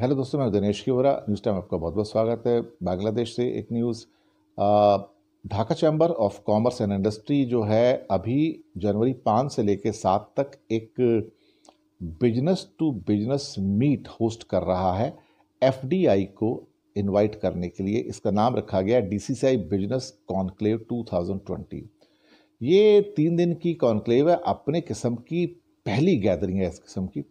hello दोस्तों मैं Dinesh किवरा news time आपका बहुत बहुत स्वागत है बांग्लादेश से एक news Dhaka chamber of commerce and industry जो है अभी जनवरी पाँच से लेकर सात तक एक business to business meet host कर रहा है एफ को इनवाइट करने के लिए इसका नाम रखा गया डी बिजनेस कॉन्क्लेव टू ये तीन दिन की कॉन्क्लेव है अपने किस्म की पहली गैदरिंग है इस किस्म की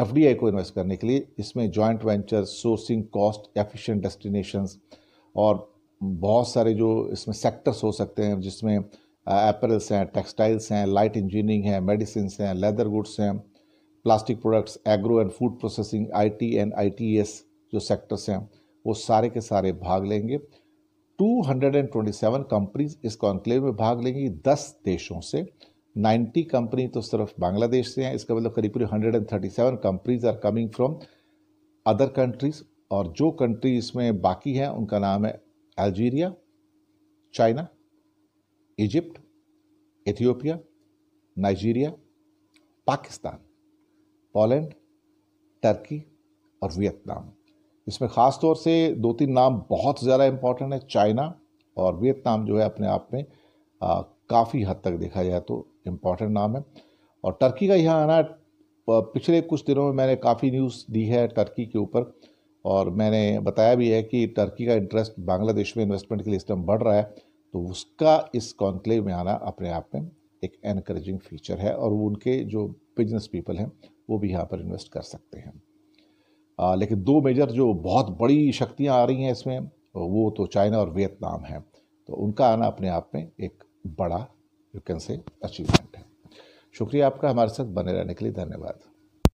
एफ को इन्वेस्ट करने के लिए इसमें joint venture sourcing cost efficient destinations और बहुत सारे जो इसमें सेक्टर्स हो सकते हैं जिसमें एपरल्स uh, हैं टेक्सटाइल्स हैं लाइट इंजीनियरिंग है मेडिसिन हैं लेदर गुड्स हैं plastic products agro and food processing I and I जो सेक्टर्स हैं वो सारे के सारे भाग लेंगे 227 कंपनीज इस कॉन्क्लेव में भाग लेंगी 10 देशों से 90 कंपनी तो सिर्फ बांग्लादेश से हैं इसका मतलब करीब करीब hundred and thirty seven companies are coming from other countries और जो कंट्री इसमें बाकी हैं उनका नाम है Algeria China Egypt Ethiopia Nigeria Pakistan Poland Turkey और वियतनाम इसमें ख़ास तौर से दो तीन नाम बहुत ज़्यादा इम्पॉर्टेंट है चाइना और वियतनाम जो है अपने आप में काफ़ी हद तक देखा जाए तो इम्पॉर्टेंट नाम है और टर्की का यहाँ आना पिछले कुछ दिनों में मैंने काफ़ी न्यूज़ दी है टर्की के ऊपर और मैंने बताया भी है कि टर्की का इंटरेस्ट बांग्लादेश में इन्वेस्टमेंट के लिए इस टाइम बढ़ रहा है तो उसका इस कॉन्क्लेव में आना अपने आप में एक एनकरेजिंग फीचर है और वो उनके जो बिजनेस पीपल हैं वो भी यहाँ पर इन्वेस्ट कर सकते हैं आ, लेकिन दो मेजर जो बहुत बड़ी शक्तियाँ आ रही हैं इसमें वो तो चाइना और वियतनाम हैं तो उनका आना अपने आप में एक बड़ा यू कैन से अचीवमेंट है शुक्रिया आपका हमारे साथ बने रहने के लिए धन्यवाद